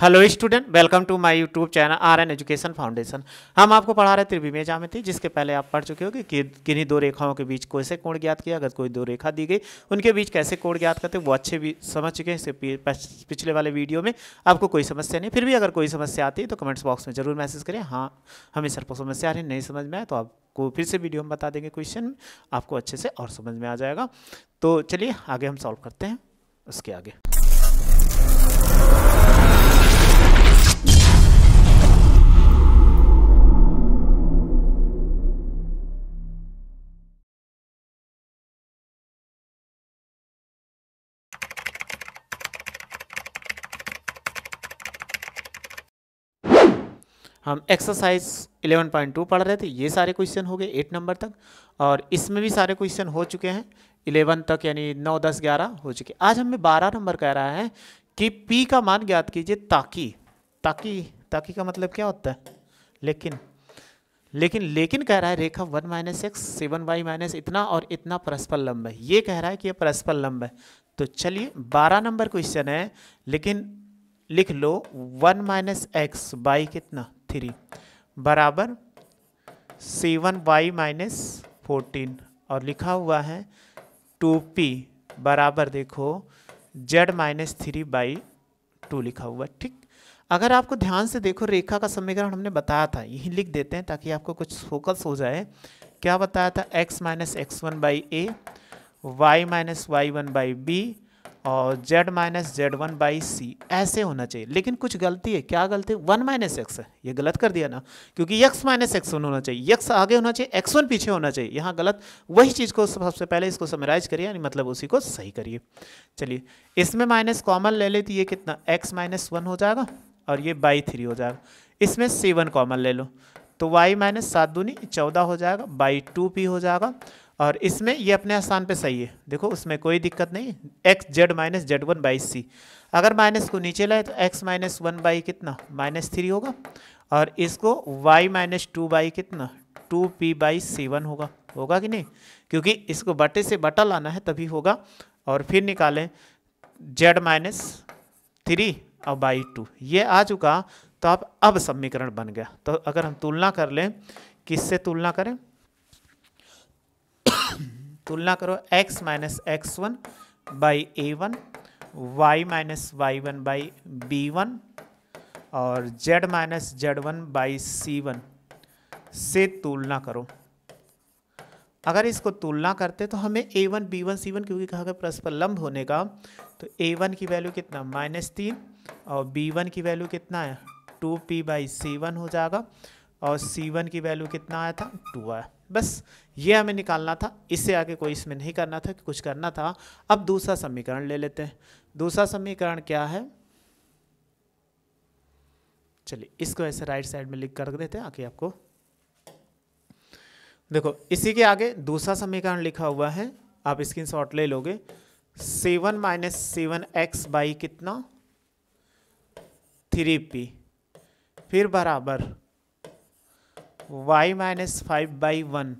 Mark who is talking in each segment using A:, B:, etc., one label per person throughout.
A: hello student welcome to my YouTube channel R N education foundation हम आपको पढ़ा रहे त्रिविमीय ज्यामिति जिसके पहले आप पढ़ चुके हो कि किन्हीं दो रेखाओं के बीच कैसे कोण ज्ञात किया अगर कोई दो रेखा दी गई उनके बीच कैसे कोण ज्ञात करते वो अच्छे भी समझ चुके हैं इससे पिछले वाले वीडियो में आपको कोई समस्या नहीं फिर भी अगर कोई समस्या आती है तो कमेंट्स बॉक्स में जरूर मैसेज करें हाँ हमें सर को समस्या आ रही नहीं समझ में आए तो आपको फिर से वीडियो हम बता देंगे क्वेश्चन आपको अच्छे से और समझ में आ जाएगा तो चलिए आगे हम सॉल्व करते हैं उसके आगे हम एक्सरसाइज 11.2 पढ़ रहे थे ये सारे क्वेश्चन हो गए एट नंबर तक और इसमें भी सारे क्वेश्चन हो चुके हैं इलेवन तक यानी नौ दस ग्यारह हो चुके आज हमें बारह नंबर कह रहा है कि पी का मान ज्ञात कीजिए ताकि ताकि ताकि का मतलब क्या होता है लेकिन लेकिन लेकिन कह रहा है रेखा one minus x seven y minus इतना और इतना परस्पर लंब है ये कह रहा है कि यह परस्पर लंब है तो चलिए बारह नंबर क्वेश्चन है लेकिन लिख लो वन माइनस एक्स बाई कितना थ्री बराबर सेवन वाई माइनस फोर्टीन और लिखा हुआ है टू पी बराबर देखो z minus three by two लिखा हुआ ठीक अगर आपको ध्यान से देखो रेखा का समीकरण हमने बताया था यही लिख देते हैं ताकि आपको कुछ फोकस हो जाए क्या बताया था x minus x one by a y minus y one by b और z minus z one by c ऐसे होना चाहिए लेकिन कुछ गलती है क्या गलती है वन माइनस एक्स है ये गलत कर दिया ना क्योंकि x माइनस एक्स वन होना चाहिए x आगे होना चाहिए एक्स वन पीछे होना चाहिए यहाँ गलत वही चीज़ को सबसे पहले इसको समराइज करिए यानी मतलब उसी को सही करिए चलिए इसमें माइनस कॉमन ले लेते ये कितना एक्स माइनस वन हो जाएगा और ये बाई थ्री हो जाएगा इसमें सेवन कॉमन ले लो तो वाई माइनस सात दूनी चौदह हो जाएगा बाई टू भी हो जाएगा और इसमें ये अपने स्थान पे सही है देखो उसमें कोई दिक्कत नहीं x z minus z one by c अगर माइनस को नीचे लाए तो एक्स माइनस वन बाई कितना माइनस थ्री होगा और इसको वाई माइनस टू बाई कितना two p by c one होगा होगा कि नहीं क्योंकि इसको बटे से बटा लाना है तभी होगा और फिर निकालें जेड माइनस थ्री और बाई टू ये आ चुका तो आप अब समीकरण बन गया तो अगर हम तुलना कर लें किससे तुलना करें तुलना करो x minus x one by a one y minus y one by b one और z minus z one by c one से तुलना करो अगर इसको तुलना करते तो हमें a one b one c one क्योंकि कहा गया परस्पर लंब होने का तो ए वन की वैल्यू कितना माइनस तीन और बी वन की वैल्यू कितना है two p by c one हो जाएगा और सी वन की वैल्यू कितना आया था टू आया बस ये हमें निकालना था इससे आगे कोई इसमें नहीं करना था कि कुछ करना था अब दूसरा समीकरण ले लेते हैं दूसरा समीकरण क्या है चलिए इसको ऐसे राइट साइड में लिख कर देते हैं आके आपको देखो इसी के आगे दूसरा समीकरण लिखा हुआ है आप स्क्रीन शॉट ले लोगे seven minus seven x by कितना थ्री पी फिर बराबर y minus five by one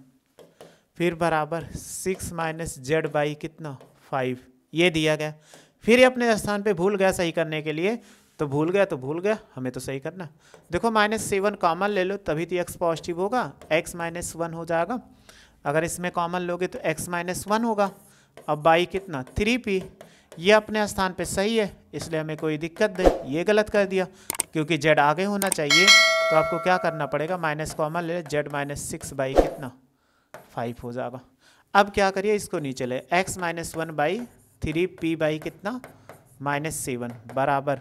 A: फिर बराबर सिक्स माइनस जेड बाई कितना फाइव ये दिया गया फिर ये अपने स्थान पे भूल गया सही करने के लिए तो भूल गया तो भूल गया हमें तो सही करना देखो माइनस सेवन कॉमन ले लो तभी तो एक्स पॉजिटिव होगा एक्स माइनस वन हो जाएगा अगर इसमें कॉमन लोगे तो एक्स माइनस वन होगा अब बाई कितना थ्री पी ये अपने स्थान पे सही है इसलिए हमें कोई दिक्कत दे ये गलत कर दिया क्योंकि जेड आगे होना चाहिए तो आपको क्या करना पड़ेगा माइनस कॉमन ले जेड माइनस सिक्स बाई कितना फाइव हो जाएगा अब क्या करिए इसको नीचे ले x minus one by three p by कितना माइनस सेवन बराबर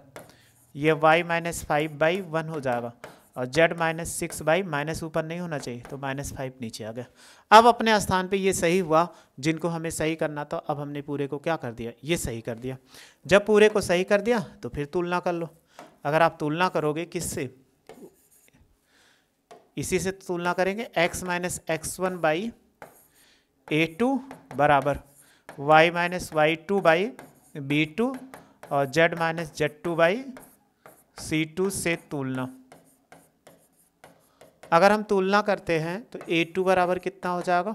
A: ये y minus five by one हो जाएगा और z minus six by minus ऊपर नहीं होना चाहिए तो माइनस फाइव नीचे आ गया अब अपने स्थान पे ये सही हुआ जिनको हमें सही करना था अब हमने पूरे को क्या कर दिया ये सही कर दिया जब पूरे को सही कर दिया तो फिर तुलना कर लो अगर आप तुलना करोगे किससे इसी से तुलना करेंगे x minus x one by a two बराबर y minus y two by b two और z minus z two by c two से तुलना अगर हम तुलना करते हैं तो ए टू बराबर कितना हो जाएगा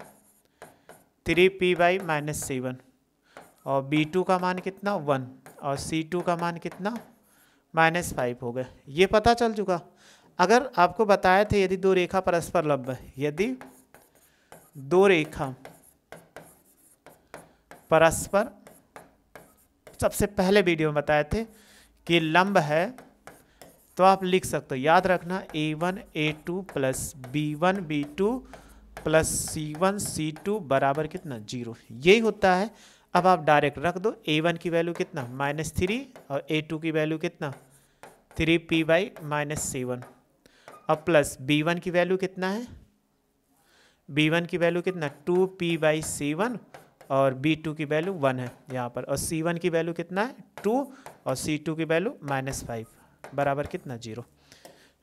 A: three p by minus seven और बी टू का मान कितना वन और सी टू का मान कितना माइनस फाइव हो गया ये पता चल चुका अगर आपको बताए थे यदि दो रेखा परस्पर लंब यदि दो रेखा परस्पर सबसे पहले वीडियो में बताए थे कि लंब है तो आप लिख सकते हो याद रखना a one a two plus b one B two plus c one c two बराबर कितना जीरो यही होता है अब आप डायरेक्ट रख दो ए वन की वैल्यू कितना माइनस थ्री और ए टू की वैल्यू कितना three p by minus seven अब प्लस बी वन की वैल्यू कितना है बी वन की वैल्यू कितना two p by c one और बी टू की वैल्यू वन है यहाँ पर और सी वन की वैल्यू कितना है टू और सी टू की वैल्यू माइनस फाइव बराबर कितना जीरो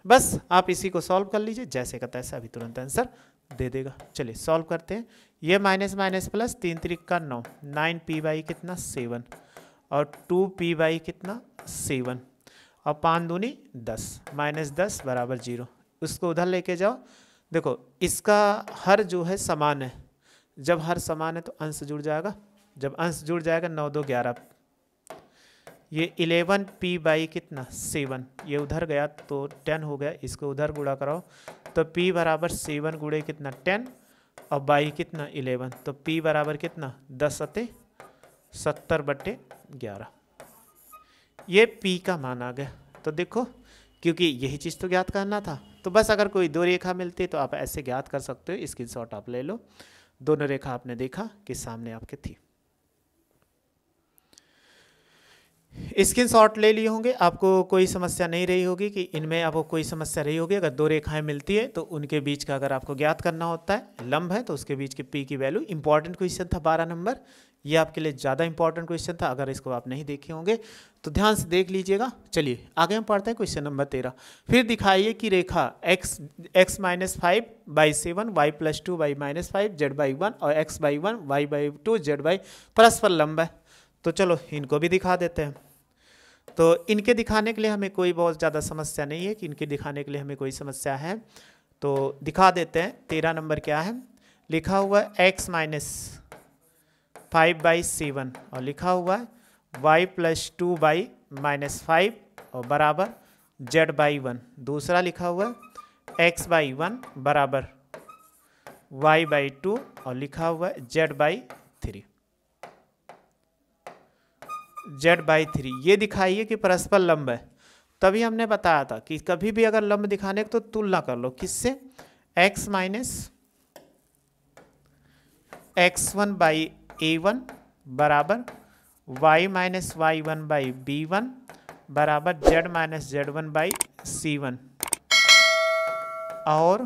A: बस आप इसी को सॉल्व कर लीजिए जैसे का तैसा अभी तुरंत आंसर दे देगा चलिए सॉल्व करते हैं ये माइनस माइनस प्लस तीन तरीक का नौ नाइन पी बाई कितना सेवन और टू पी बाई कितना सेवन और पाँच दूनी दस माइनस दस बराबर जीरो उसको उधर लेके जाओ देखो इसका हर जो है समान है जब हर समान है तो अंश जुड़ जाएगा जब अंश जुड़ जाएगा नौ दो ग्यारह ये इलेवन पी बाई कितना सेवन ये उधर गया तो टेन हो गया इसको उधर गुड़ा कराओ तो पी बराबर सेवन गुड़े कितना टेन और बाई कितना इलेवन तो पी बराबर कितना दस अते सत्तर बटे ग्यारह ये पी का मान आ गया तो देखो क्योंकि यही चीज़ तो ज्ञात करना था तो बस अगर कोई दो रेखा मिलती तो आप ऐसे ज्ञात कर सकते हो स्क्रीन शॉट आप ले लो दोनों रेखा आपने देखा कि सामने आपके थी स्क्रीन शॉट ले लिए होंगे आपको कोई समस्या नहीं रही होगी कि इनमें आपको कोई समस्या रही होगी अगर दो रेखाएं मिलती है तो उनके बीच का अगर आपको ज्ञात करना होता है लंब है तो उसके बीच के पी की वैल्यू इंपॉर्टेंट क्वेश्चन था बारह नंबर ये आपके लिए ज़्यादा इंपॉर्टेंट क्वेश्चन था अगर इसको आप नहीं देखे होंगे तो ध्यान से देख लीजिएगा चलिए आगे हम पढ़ते हैं क्वेश्चन नंबर तेरह फिर दिखाइए कि रेखा x x minus five by seven y plus two y minus five z by one और x by one y by two z by परस्पर लंब है तो चलो इनको भी दिखा देते हैं तो इनके दिखाने के लिए हमें कोई बहुत ज़्यादा समस्या नहीं है कि इनके दिखाने के लिए हमें कोई समस्या है तो दिखा देते हैं तेरह नंबर क्या है लिखा हुआ x minus five by seven और लिखा हुआ है y plus two by minus five और बराबर जेड बाई वन दूसरा लिखा हुआ है एक्स बाई वन बराबर वाई बाई टू और लिखा हुआ है z by three z by three ये दिखाइए कि परस्पर लंब है तभी हमने बताया था कि कभी भी अगर लंब दिखाने तो तुलना कर लो किससे x minus x one by a one बराबर y minus y one by b one बराबर z minus z one by c one और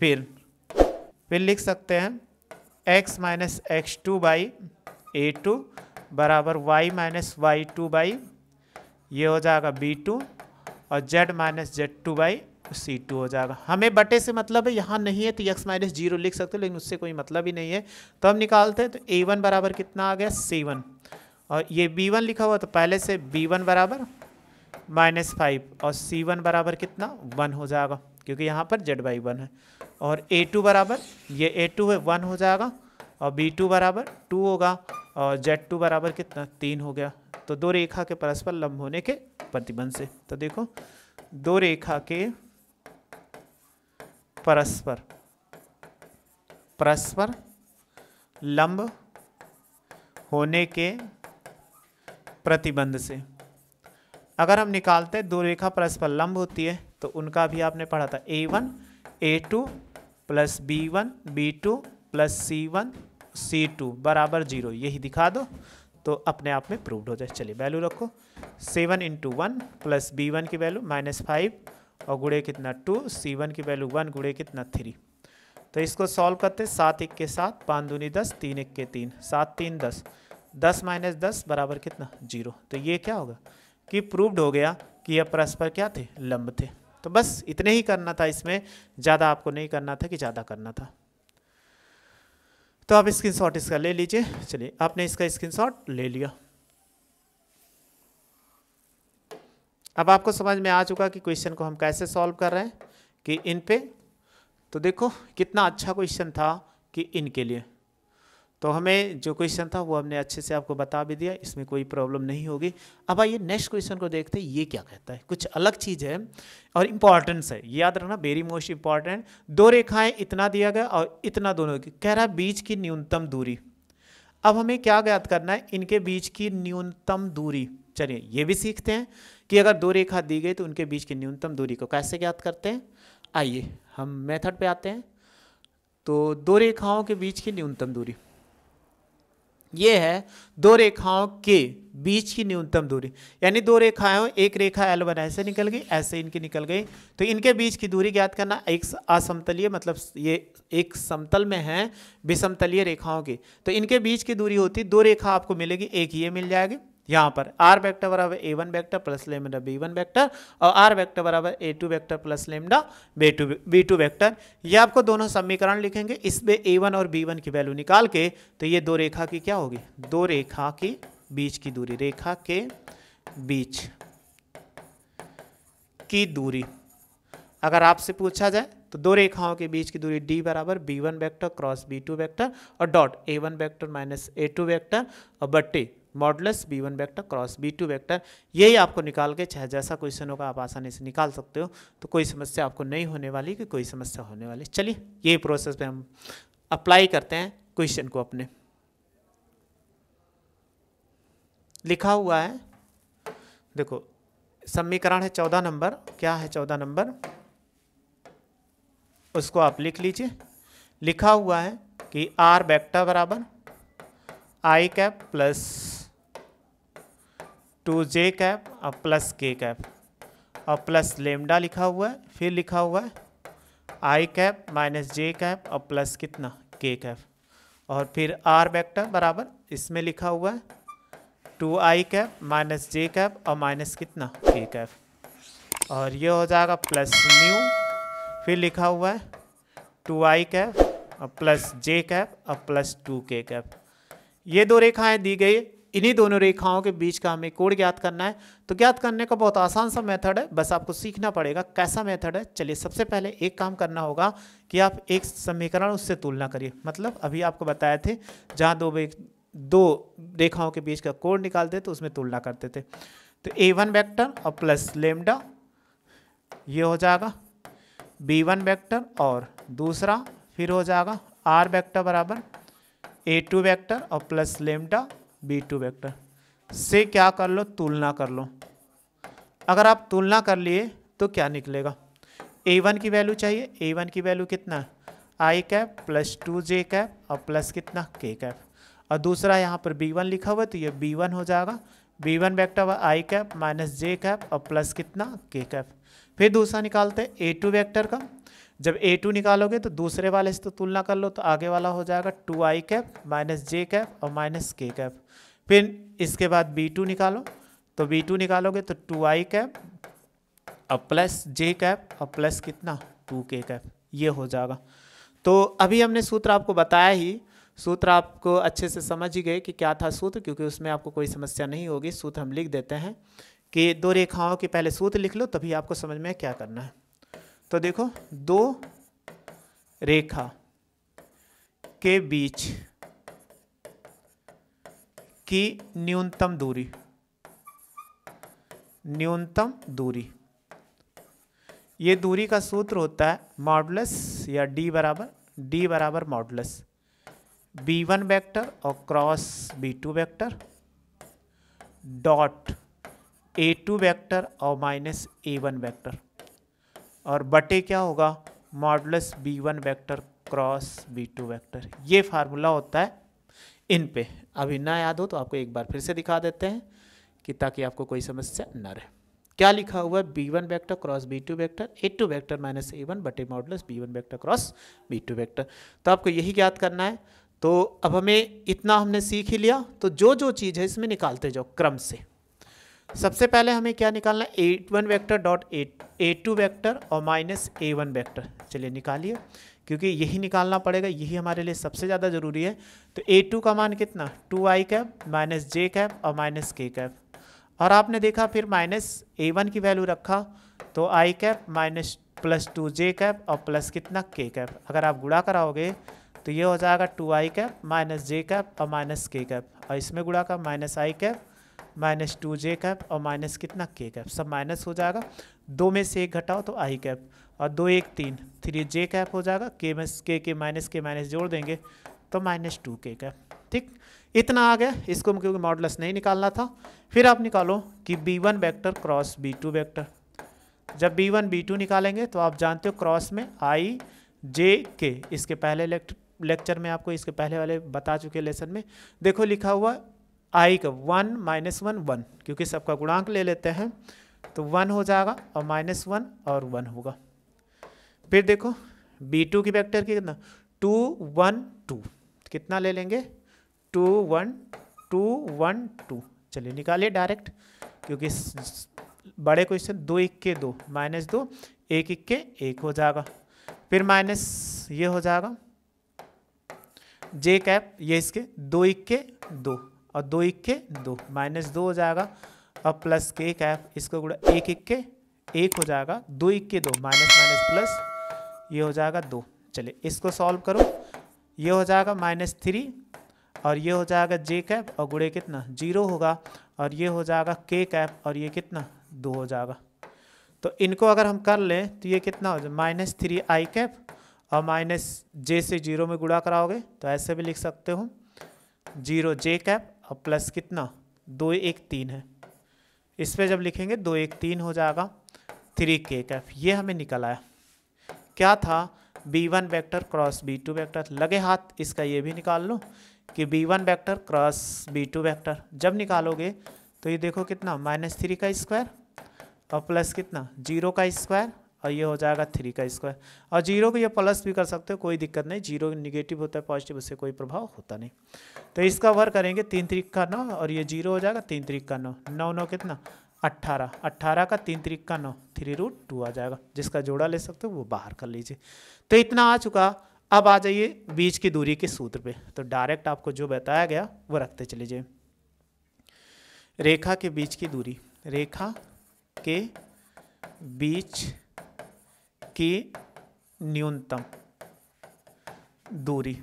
A: फिर फिर लिख सकते हैं x minus x two by a two बराबर y minus y two by ये हो जाएगा बी टू और z minus z two by c two हो जाएगा हमें बटे से मतलब है यहाँ नहीं है तो एक्स माइनस जीरो लिख सकते हो लेकिन उससे कोई मतलब ही नहीं है तो हम निकालते हैं तो ए वन बराबर कितना आ गया सी वन और ये बी वन लिखा हुआ तो पहले से बी वन बराबर माइनस फाइव और सी वन बराबर कितना वन हो जाएगा क्योंकि यहाँ पर जेड बाई वन है और ए टू बराबर ये ए टू है वन हो जाएगा और बी टू बराबर टू होगा और जेड टू बराबर कितना तीन हो गया तो दो रेखा के परस्पर लंब होने के प्रतिबंध से तो देखो दो रेखा के परस्पर परस्पर लंब होने के प्रतिबंध से अगर हम निकालते दो रेखा परस्पर लंब होती है तो उनका भी आपने पढ़ा था a one a two plus b one B two plus c one c two बराबर जीरो यही दिखा दो तो अपने आप में प्रूव्ड हो जाए चलिए वैल्यू रखो seven into one plus b one की वैल्यू माइनस फाइव और गुड़े कितना टू सी वन की वैल्यू वन गुड़े कितना थ्री तो इसको सॉल्व करते सात एक के सात पाँच दूनी दस तीन एक के तीन सात तीन दस दस माइनस दस बराबर कितना जीरो तो ये क्या होगा कि प्रूव्ड हो गया कि यह परस्पर क्या थे लंब थे तो बस इतने ही करना था इसमें ज़्यादा आपको नहीं करना था कि ज़्यादा करना था तो आप शॉट इसका ले लीजिए चलिए आपने इसका शॉट ले लिया अब आपको समझ में आ चुका कि क्वेश्चन को हम कैसे सॉल्व कर रहे हैं कि इन पे तो देखो कितना अच्छा क्वेश्चन था कि इनके लिए तो हमें जो क्वेश्चन था वो हमने अच्छे से आपको बता भी दिया इसमें कोई प्रॉब्लम नहीं होगी अब आइए नेक्स्ट क्वेश्चन को देखते हैं ये क्या कहता है कुछ अलग चीज़ है और इम्पॉर्टेंस है याद रखना वेरी मोस्ट इम्पॉर्टेंट दो रेखाएं इतना दिया गया और इतना दोनों की कह रहा है बीच की न्यूनतम दूरी अब हमें क्या ज्ञात करना है इनके बीच की न्यूनतम दूरी चलिए ये भी सीखते हैं कि अगर दो रेखा दी गई तो उनके बीच की न्यूनतम दूरी को कैसे ज्ञात करते हैं आइए हम मेथड पे आते हैं तो दो रेखाओं के बीच की न्यूनतम दूरी ये है दो रेखाओं के बीच की न्यूनतम दूरी यानी दो रेखाएं एक रेखा एल वन ऐसे निकल गई ऐसे इनकी निकल गई तो इनके बीच की दूरी ज्ञात करना एक असमतलीय मतलब ये एक समतल में है विषमतलीय रेखाओं की तो इनके बीच की दूरी होती दो रेखा आपको मिलेगी एक ये मिल जाएगी यहाँ पर आर वेक्टर बराबर a one vector plus lambda b one vector और आर वेक्टर बराबर a two vector plus lambda b two b two vector ये आपको दोनों समीकरण लिखेंगे इसमें ए वन और बी वन की वैल्यू निकाल के तो ये दो रेखा की क्या होगी दो रेखा की बीच की दूरी रेखा के बीच की दूरी अगर आपसे पूछा जाए तो दो रेखाओं के बीच की दूरी d बराबर b one vector cross B two vector और dot a one vector minus a two vector और बट्टी modulus b one vector cross B two vector यही आपको निकाल के चाहे जैसा क्वेश्चन होगा आप आसानी से निकाल सकते हो तो कोई समस्या आपको नहीं होने वाली कि कोई समस्या होने वाली चलिए यही प्रोसेस पे हम अप्लाई करते हैं क्वेश्चन को अपने लिखा हुआ है देखो समीकरण है चौदह नंबर क्या है चौदह नंबर उसको आप लिख लीजिए लिखा हुआ है कि आर वेक्टर बराबर i cap plus two j cap और प्लस के कैप और प्लस लेमडा लिखा हुआ है फिर लिखा हुआ है आई कैप माइनस जे कैप और प्लस कितना के कैप और फिर आर वेक्टर बराबर इसमें लिखा हुआ है two i cap minus j cap और माइनस कितना के कैप और ये हो जाएगा प्लस न्यू फिर लिखा हुआ है टू आई कैप और प्लस जे कैप और प्लस टू के कैप ये दो रेखाएं दी गई इन्हीं दोनों रेखाओं के बीच का हमें कोड ज्ञात करना है तो ज्ञात करने का बहुत आसान सा मेथड है बस आपको सीखना पड़ेगा कैसा मेथड है चलिए सबसे पहले एक काम करना होगा कि आप एक समीकरण उससे तुलना करिए मतलब अभी आपको बताए थे जहाँ दो दो रेखाओं के बीच का कोड निकालते तो उसमें तुलना करते थे तो ए वन वैक्टर और प्लस लेमडा ये हो जाएगा बी वन वैक्टर और दूसरा फिर हो जाएगा आर वैक्टर बराबर ए टू वैक्टर और plus lambda b two vector से क्या कर लो तुलना कर लो अगर आप तुलना कर लिए तो क्या निकलेगा ए वन की वैल्यू चाहिए ए वन की वैल्यू कितना i cap plus two j cap और प्लस कितना के कैप और दूसरा यहाँ पर बी वन लिखा हुआ है तो ये बी वन हो जाएगा बी वन वैक्टर हुआ i cap minus j cap और प्लस कितना के कैप फिर दूसरा निकालते हैं ए टू वैक्टर का जब ए टू निकालोगे तो दूसरे वाले से तो तुलना कर लो तो आगे वाला हो जाएगा two i cap minus j cap और माइनस के कैप फिर इसके बाद बी टू निकालो तो बी टू निकालोगे तो टू आई कैप और प्लस जे कैप और प्लस कितना टू के कैप ये हो जाएगा तो अभी हमने सूत्र आपको बताया ही सूत्र आपको अच्छे से समझ ही गए कि क्या था सूत्र क्योंकि उसमें आपको कोई समस्या नहीं होगी सूत्र हम लिख देते हैं कि दो रेखाओं के पहले सूत्र लिख लो तभी आपको समझ में क्या करना है तो देखो दो रेखा के बीच की न्यूनतम दूरी न्यूनतम दूरी ये दूरी का सूत्र होता है मॉडलस या d बराबर d बराबर मॉडलस b1 वन वैक्टर और cross b2 two vector dot a2 two vector और माइनस a1 वन वैक्टर और बटे क्या होगा modulus b one vector cross B two vector ये फार्मूला होता है इन पे अभी ना याद हो तो आपको एक बार फिर से दिखा देते हैं कि ताकि आपको कोई समस्या ना रहे क्या लिखा हुआ है B one vector cross B two vector a two vector minus A one बटे modulus b one vector cross B two vector तो आपको यही याद करना है तो अब हमें इतना हमने सीख ही लिया तो जो जो चीज़ है इसमें निकालते जाओ क्रम से सबसे पहले हमें क्या निकालना है एट वन वैक्टर डॉट एट ए टू वैक्टर और माइनस ए वन वैक्टर चलिए निकालिए क्योंकि यही निकालना पड़ेगा यही हमारे लिए सबसे ज़्यादा ज़रूरी है तो ए टू का मान कितना two i cap minus j cap और माइनस के कैफ और आपने देखा फिर माइनस ए वन की वैल्यू रखा तो i cap minus plus two j cap और प्लस कितना के कैफ अगर आप गुड़ा कराओगे तो ये हो जाएगा two i cap minus j cap और माइनस के कैप और इसमें गुड़ा का minus i cap minus two j cap और माइनस कितना के कैप सब माइनस हो जाएगा दो में से एक घटाओ तो आई कैप और दो एक तीन थ्री जे कैप हो जाएगा के में के के माइनस के माइनस जोड़ देंगे तो माइनस टू के कैप ठीक इतना आ गया इसको क्योंकि मॉडलस नहीं निकालना था फिर आप निकालो कि B one vector cross B two vector जब बी वन बी टू निकालेंगे तो आप जानते हो क्रॉस में आई जे के इसके पहले लेक्चर में आपको इसके पहले वाले बता चुके लेसन में देखो लिखा हुआ आई का वन माइनस वन वन क्योंकि सबका गुणांक ले लेते हैं तो वन हो जाएगा और माइनस वन और वन होगा फिर देखो बी टू की वैक्टर की कितना टू वन टू कितना ले लेंगे two one two one two चलिए निकालिए डायरेक्ट क्योंकि बड़े क्वेश्चन दो इक्के दो माइनस दो एक इक्के एक हो जाएगा फिर माइनस ये हो जाएगा जे कैप ये इसके दो इक्के दो और दो इक्के दो माइनस दो हो जाएगा और प्लस के एक है इसको गुड़ा एक इक्के एक हो जाएगा दो इक्के दो माइनस माइनस प्लस ये हो जाएगा दो चलिए इसको सॉल्व करो ये हो जाएगा माइनस थ्री और ये हो जाएगा जे कैप और गुड़े कितना जीरो होगा और ये हो जाएगा के कैप और ये कितना दो हो जाएगा तो इनको अगर हम कर लें तो ये कितना हो जाए माइनस थ्री आई कैप और माइनस जे से जीरो में गुड़ा कराओगे तो ऐसे भी लिख सकते हो जीरो जे कैप और प्लस कितना दो एक तीन है इस पर जब लिखेंगे दो एक तीन हो जाएगा थ्री के कैफ ये हमें निकल आया क्या था B one vector cross B two vector लगे हाथ इसका ये भी निकाल लो कि B one vector cross B two vector जब निकालोगे तो ये देखो कितना माइनस थ्री का स्क्वायर और प्लस कितना जीरो का स्क्वायर और ये हो जाएगा थ्री का स्क्वायर और जीरो को ये प्लस भी कर सकते हो कोई दिक्कत नहीं जीरो निगेटिव होता है पॉजिटिव उससे कोई प्रभाव होता नहीं तो इसका वर करेंगे तीन तरीक का नौ और ये जीरो हो जाएगा तीन तरीक का नौ नौ नौ कितना अट्ठारह अट्ठारह का तीन तरीक का नौ थ्री रूट टू आ जाएगा जिसका जोड़ा ले सकते हो वो बाहर कर लीजिए तो इतना आ चुका अब आ जाइए बीच की दूरी के सूत्र पे तो डायरेक्ट आपको जो बताया गया वो रखते चले जाइए रेखा के बीच की दूरी रेखा के बीच की न्यूनतम दूरी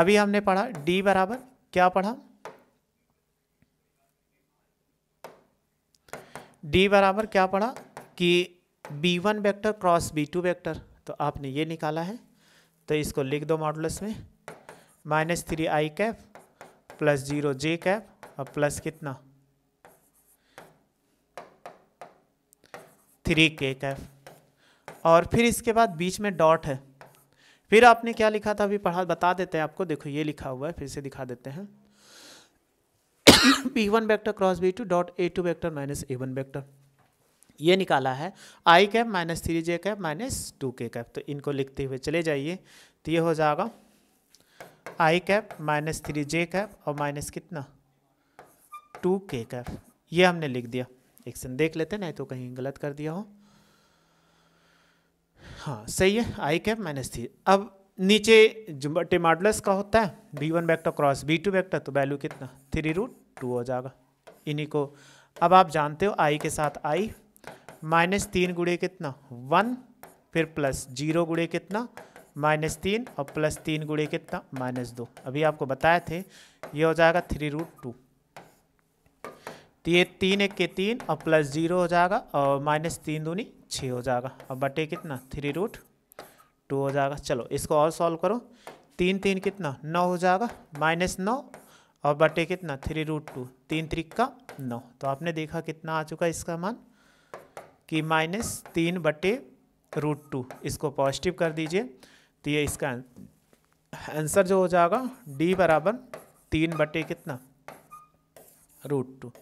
A: अभी हमने पढ़ा d बराबर क्या पढ़ा d बराबर क्या पढ़ा कि b1 one vector cross b2 two vector तो आपने ये निकाला है तो इसको लिख दो मॉडुलस में minus three I cap plus zero J cap और प्लस कितना थ्री के कैफ और फिर इसके बाद बीच में डॉट है फिर आपने क्या लिखा था अभी पढ़ा बता देते हैं आपको देखो ये लिखा हुआ है फिर से दिखा देते हैं B one vector cross B two dot A two vector minus A one vector ये निकाला है आई cap minus three J cap minus two के कैप तो इनको लिखते हुए चले जाइए तो ये हो जाएगा I cap minus three J cap और माइनस कितना टू के कैप ये हमने लिख दिया एक सन देख लेते नहीं तो कहीं गलत कर दिया हो हाँ सही है आई कैप माइनस थ्री अब नीचे जुम्बटे मॉडलस का होता है B one vector cross B two vector तो वैल्यू कितना थ्री रूट टू हो जाएगा इन्हीं को अब आप जानते हो आई के साथ आई माइनस तीन गुड़े कितना वन फिर प्लस जीरो गुड़े कितना माइनस तीन और प्लस तीन गुड़े कितना माइनस दो अभी आपको बताए थे ये हो जाएगा थ्री रूट टू ये तीन एक के तीन और प्लस जीरो हो जाएगा और माइनस तीन दूनी छः हो जाएगा अब बटे कितना थ्री रूट टू हो जाएगा चलो इसको और सॉल्व करो तीन तीन कितना नौ हो जाएगा माइनस नौ और बटे कितना थ्री रूट टू तीन त्रिक का नौ तो आपने देखा कितना आ चुका इसका मान कि माइनस तीन बटे रूट टू इसको पॉजिटिव कर दीजिए तो ये इसका आंसर जो हो जाएगा डी बराबर तीन बटे कितना रूट टू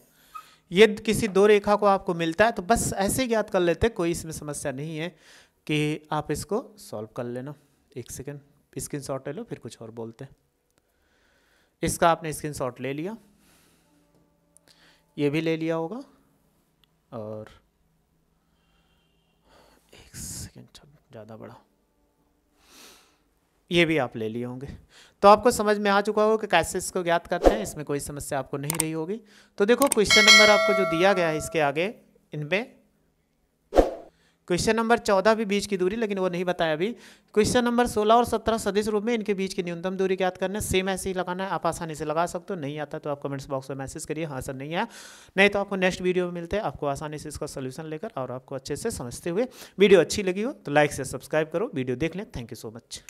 A: यदि किसी दो रेखा को आपको मिलता है तो बस ऐसे ही याद कर लेते कोई इसमें समस्या नहीं है कि आप इसको सॉल्व कर लेना एक सेकेंड स्क्रीन शॉट ले लो फिर कुछ और बोलते हैं इसका आपने स्क्रीन शॉट ले लिया ये भी ले लिया होगा और एक सेकेंड ज़्यादा बड़ा ये भी आप ले लिए होंगे तो आपको समझ में आ चुका होगा कि कैसे इसको ज्ञात करते हैं इसमें कोई समस्या आपको नहीं रही होगी तो देखो क्वेश्चन नंबर आपको जो दिया गया है इसके आगे इनमें क्वेश्चन नंबर चौदह भी बीच की दूरी लेकिन वो नहीं बताया अभी क्वेश्चन नंबर सोलह और सत्रह सदिश रूप में इनके बीच की न्यूनतम दूरी ज्ञात करना है सेम ऐसे ही लगाना है आप आसानी से लगा सकते हो नहीं आता तो आप कमेंट्स बॉक्स में मैसेज करिए हाँ सर नहीं आया नहीं तो आपको नेक्स्ट वीडियो में मिलते हैं आपको आसानी से इसका सोल्यूशन लेकर और आपको अच्छे से समझते हुए वीडियो अच्छी लगी हो तो लाइक से सब्सक्राइब करो वीडियो देख लें थैंक यू सो मच